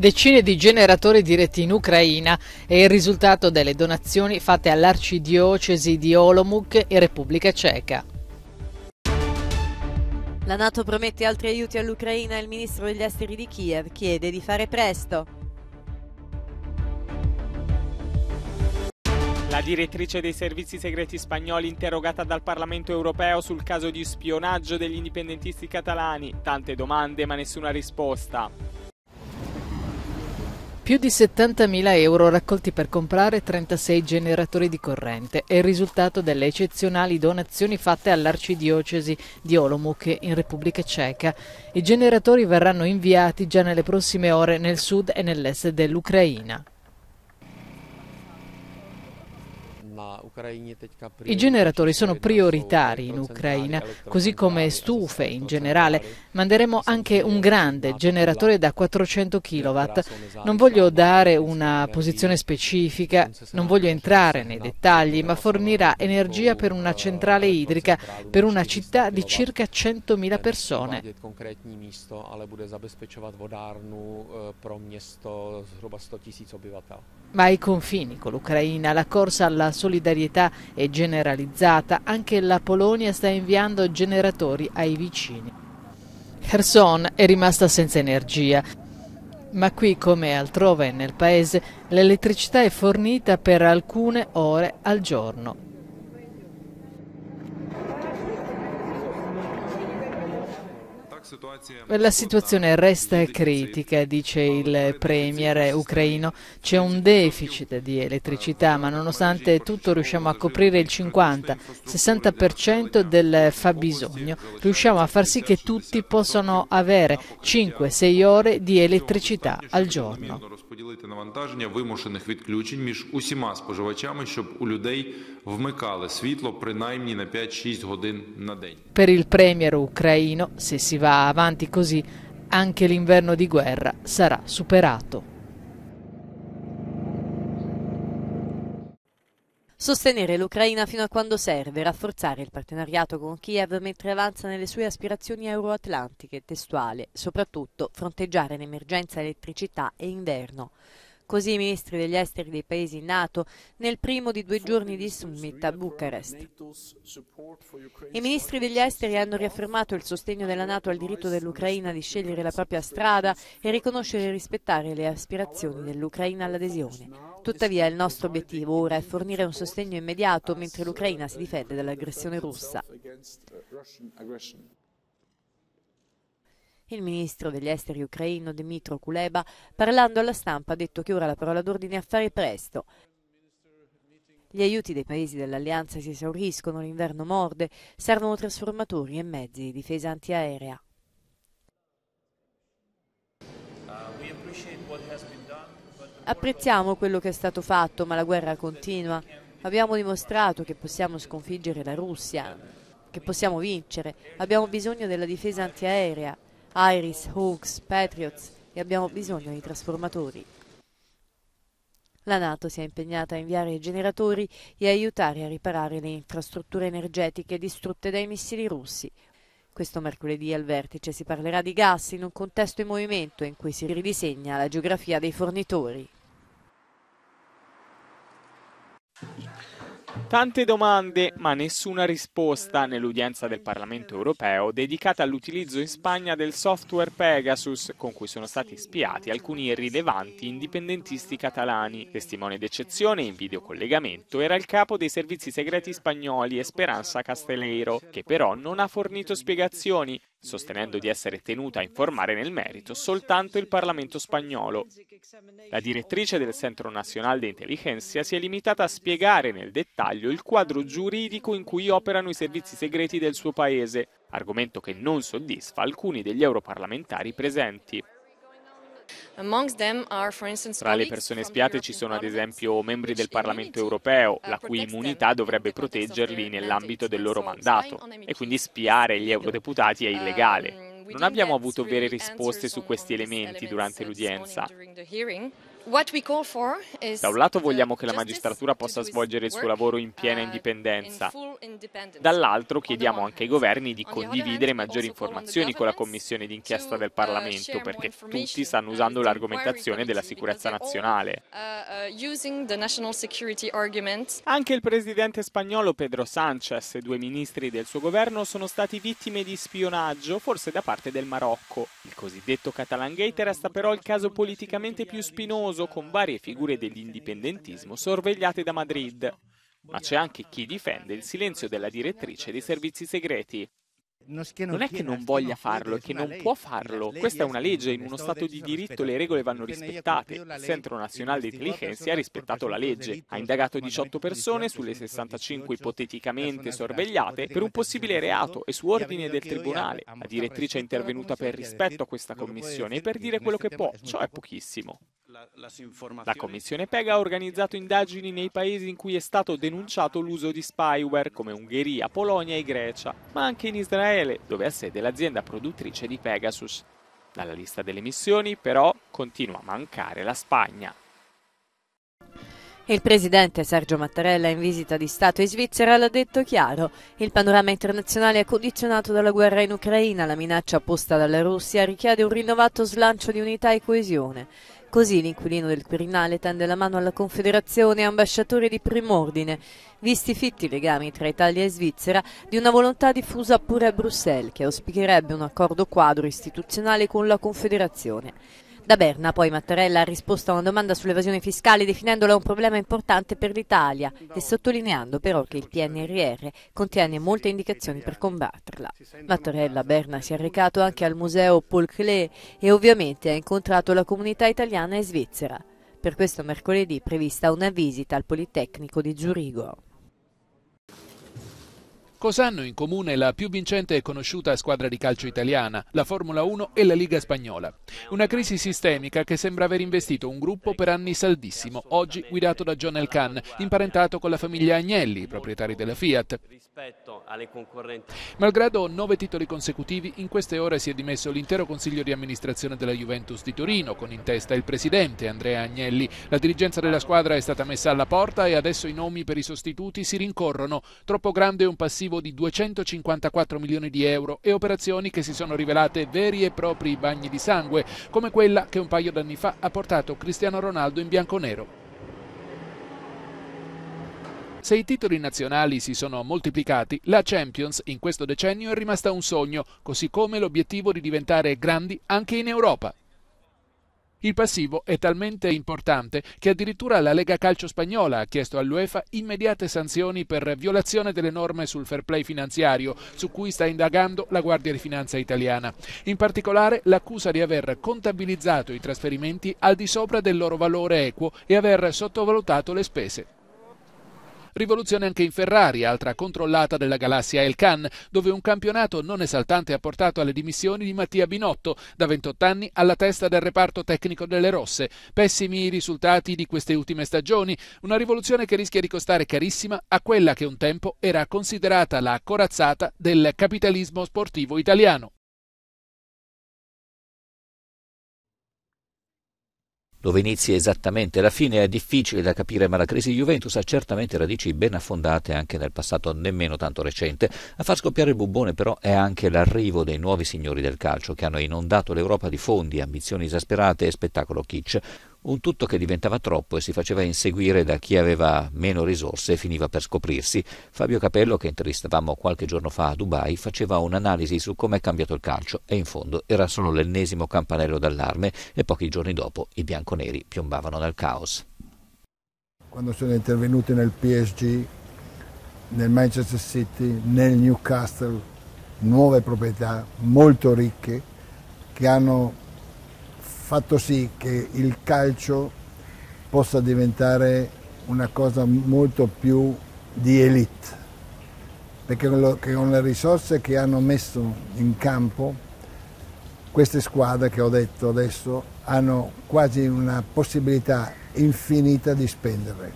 Decine di generatori diretti in Ucraina è il risultato delle donazioni fatte all'arcidiocesi di Olomouc e Repubblica Ceca. La Nato promette altri aiuti all'Ucraina e il ministro degli esteri di Kiev chiede di fare presto. La direttrice dei servizi segreti spagnoli interrogata dal Parlamento europeo sul caso di spionaggio degli indipendentisti catalani. Tante domande ma nessuna risposta. Più di 70.000 euro raccolti per comprare 36 generatori di corrente è il risultato delle eccezionali donazioni fatte all'arcidiocesi di Olomouc in Repubblica Ceca. I generatori verranno inviati già nelle prossime ore nel sud e nell'est dell'Ucraina. I generatori sono cioè, prioritari in Ucraina, così come stufe in generale. Manderemo anche un grande generatore da 400 kW. Non voglio dare una posizione specifica, non voglio entrare nei dettagli, ma fornirà energia per una centrale idrica, per una città di circa 100.000 persone. pro město zhruba 100 tisíc obyvatel. Ma ai confini con l'Ucraina la corsa alla solidarietà è generalizzata, anche la Polonia sta inviando generatori ai vicini. Kherson è rimasta senza energia, ma qui come altrove nel paese l'elettricità è fornita per alcune ore al giorno. La situazione resta critica, dice il premier ucraino. C'è un deficit di elettricità, ma nonostante tutto riusciamo a coprire il 50-60% del fabbisogno. Riusciamo a far sì che tutti possano avere 5-6 ore di elettricità al giorno. розподілити навантаження вимушених відключень між усіма споживачами, щоб у людей вмикали світло принаймні на 5-6 годин на день. Per il premier ucraino, se si va avanti così, anche l'inverno di guerra sarà superato. Sostenere l'Ucraina fino a quando serve, rafforzare il partenariato con Kiev mentre avanza nelle sue aspirazioni euroatlantiche, testuale, soprattutto fronteggiare l'emergenza elettricità e inverno. Così i ministri degli esteri dei paesi NATO nel primo di due giorni di summit a Bucarest. I ministri degli esteri hanno riaffermato il sostegno della NATO al diritto dell'Ucraina di scegliere la propria strada e riconoscere e rispettare le aspirazioni dell'Ucraina all'adesione. Tuttavia il nostro obiettivo ora è fornire un sostegno immediato mentre l'Ucraina si difende dall'aggressione russa. Il ministro degli esteri ucraino Dmitro Kuleba, parlando alla stampa, ha detto che ora la parola d'ordine è a fare presto. Gli aiuti dei paesi dell'alleanza si esauriscono, l'inverno morde, servono trasformatori e mezzi di difesa antiaerea. Apprezziamo quello che è stato fatto, ma la guerra continua. Abbiamo dimostrato che possiamo sconfiggere la Russia, che possiamo vincere. Abbiamo bisogno della difesa antiaerea. Iris, Hawks, Patriots e abbiamo bisogno di trasformatori. La Nato si è impegnata a inviare generatori e aiutare a riparare le infrastrutture energetiche distrutte dai missili russi. Questo mercoledì al vertice si parlerà di gas in un contesto in movimento in cui si ridisegna la geografia dei fornitori. Tante domande, ma nessuna risposta nell'udienza del Parlamento europeo dedicata all'utilizzo in Spagna del software Pegasus, con cui sono stati spiati alcuni rilevanti indipendentisti catalani. Testimone d'eccezione in videocollegamento era il capo dei servizi segreti spagnoli Esperanza Castelleiro, che però non ha fornito spiegazioni sostenendo di essere tenuta a informare nel merito soltanto il Parlamento spagnolo. La direttrice del Centro Nazionale de Inteligencia si è limitata a spiegare nel dettaglio il quadro giuridico in cui operano i servizi segreti del suo paese, argomento che non soddisfa alcuni degli europarlamentari presenti. Tra le persone spiate ci sono ad esempio membri del Parlamento europeo, uh, la cui immunità dovrebbe proteggerli nell'ambito del loro mandato e quindi spiare gli eurodeputati è um, illegale. Non abbiamo avuto vere risposte su questi elementi durante uh, l'udienza. Da un lato vogliamo che la magistratura possa svolgere il suo lavoro in piena uh, indipendenza, dall'altro chiediamo anche ai governi di condividere maggiori informazioni con la commissione d'inchiesta uh, del Parlamento, perché tutti stanno usando l'argomentazione della sicurezza nazionale. Uh, anche il presidente spagnolo Pedro Sánchez e due ministri del suo governo sono stati vittime di spionaggio, forse da parte del Marocco. Il cosiddetto Catalan Gate resta però il caso politicamente più spinoso Barroso con varie figure dell'indipendentismo sorvegliate da Madrid. Ma c'è anche chi difende il silenzio della direttrice dei servizi segreti. Non è che non voglia farlo, è che non può farlo. Questa è una legge, in uno Stato di diritto le regole vanno rispettate. Il Centro Nazionale di Intelligenza ha rispettato la legge, ha indagato 18 persone sulle 65 ipoteticamente sorvegliate per un possibile reato e su ordine del Tribunale. La direttrice è intervenuta per rispetto a questa commissione e per dire quello che può, ciò è pochissimo. La Commissione Pega ha organizzato indagini nei paesi in cui è stato denunciato l'uso di spyware come Ungheria, Polonia e Grecia, ma anche in Israele, dove ha sede l'azienda produttrice di Pegasus. Dalla lista delle missioni, però, continua a mancare la Spagna. Il presidente Sergio Mattarella in visita di Stato in Svizzera l'ha detto chiaro. Il panorama internazionale è condizionato dalla guerra in Ucraina. La minaccia posta dalla Russia richiede un rinnovato slancio di unità e coesione. Così l'inquilino del Quirinale tende la mano alla Confederazione ambasciatore di prim'ordine, visti fitti i legami tra Italia e Svizzera, di una volontà diffusa pure a Bruxelles che auspicherebbe un accordo quadro istituzionale con la Confederazione. Da Berna poi Mattarella ha risposto a una domanda sull'evasione fiscale definendola un problema importante per l'Italia e sottolineando però che il PNRR contiene molte indicazioni per combatterla. Mattarella a Berna si è recato anche al museo Paul Klee e ovviamente ha incontrato la comunità italiana e svizzera. Per questo mercoledì è prevista una visita al Politecnico di Zurigo. Cosa hanno in comune la più vincente e conosciuta squadra di calcio italiana, la Formula 1 e la Liga spagnola? Una crisi sistemica che sembra aver investito un gruppo per anni saldissimo, oggi guidato da John Elkann, imparentato con la famiglia Agnelli, proprietari della Fiat. Malgrado nove titoli consecutivi, in queste ore si è dimesso l'intero consiglio di amministrazione della Juventus di Torino, con in testa il presidente Andrea Agnelli. La dirigenza della squadra è stata messa alla porta e adesso i nomi per i sostituti si rincorrono. Troppo grande un passivo complessivo di 254 milioni di euro e operazioni che si sono rivelate veri e propri bagni di sangue, come quella che un paio d'anni fa ha portato Cristiano Ronaldo in bianco-nero. Se i titoli nazionali si sono moltiplicati, la Champions in questo decennio è rimasta un sogno, così come l'obiettivo di diventare grandi anche in Europa. Il passivo è talmente importante che addirittura la Lega Calcio Spagnola ha chiesto all'UEFA immediate sanzioni per violazione delle norme sul fair play finanziario su cui sta indagando la Guardia di Finanza italiana. In particolare l'accusa di aver contabilizzato i trasferimenti al di sopra del loro valore equo e aver sottovalutato le spese. Rivoluzione anche in Ferrari, altra controllata della galassia Elkan, dove un campionato non esaltante ha portato alle dimissioni di Mattia Binotto, da 28 anni alla testa del reparto tecnico delle rosse. Pessimi i risultati di queste ultime stagioni, una rivoluzione che rischia di costare carissima a quella che un tempo era considerata la corazzata del capitalismo sportivo italiano. dove inizia esattamente la fine è difficile da capire, ma la crisi di Juventus ha certamente radici ben affondate anche nel passato nemmeno tanto recente. A far scoppiare il bubone però è anche l'arrivo dei nuovi signori del calcio che hanno inondato l'Europa di fondi, ambizioni esasperate e spettacolo kitsch un tutto che diventava troppo e si faceva inseguire da chi aveva meno risorse e finiva per scoprirsi. Fabio Capello, che intervistavamo qualche giorno fa a Dubai, faceva un'analisi su come è cambiato il calcio e in fondo era solo l'ennesimo campanello d'allarme e pochi giorni dopo i bianconeri piombavano nel caos. Quando sono intervenuti nel PSG, nel Manchester City, nel Newcastle, nuove proprietà molto ricche che hanno fatto sì che il calcio possa diventare una cosa molto più di elite, perché con le risorse che hanno messo in campo, queste squadre che ho detto adesso hanno quasi una possibilità infinita di spendere.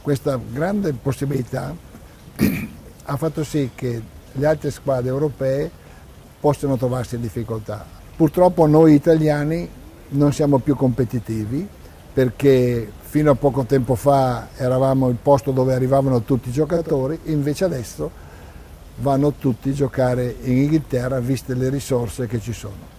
Questa grande possibilità ha fatto sì che le altre squadre europee possano trovarsi in difficoltà. Purtroppo noi italiani non siamo più competitivi perché fino a poco tempo fa eravamo il posto dove arrivavano tutti i giocatori, invece adesso vanno tutti a giocare in Inghilterra viste le risorse che ci sono.